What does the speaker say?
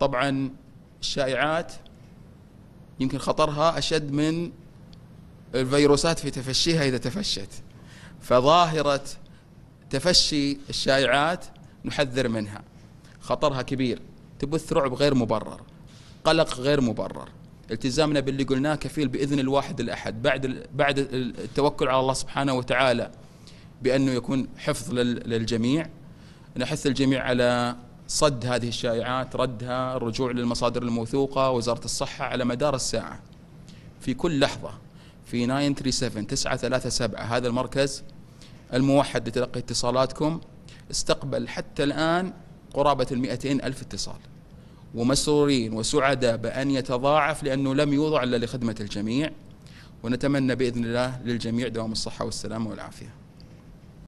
طبعا الشائعات يمكن خطرها اشد من الفيروسات في تفشيها اذا تفشت فظاهره تفشي الشائعات نحذر منها خطرها كبير تبث رعب غير مبرر قلق غير مبرر التزامنا باللي قلناه كفيل باذن الواحد الاحد بعد بعد التوكل على الله سبحانه وتعالى بانه يكون حفظ للجميع نحث الجميع على صد هذه الشائعات ردها الرجوع للمصادر الموثوقة وزارة الصحة على مدار الساعة في كل لحظة في 937 937 هذا المركز الموحد لتلقي اتصالاتكم استقبل حتى الآن قرابة المئتين ألف اتصال ومسرورين وسعداء بأن يتضاعف لأنه لم يوضع إلا لخدمة الجميع ونتمنى بإذن الله للجميع دوام الصحة والسلامة والعافية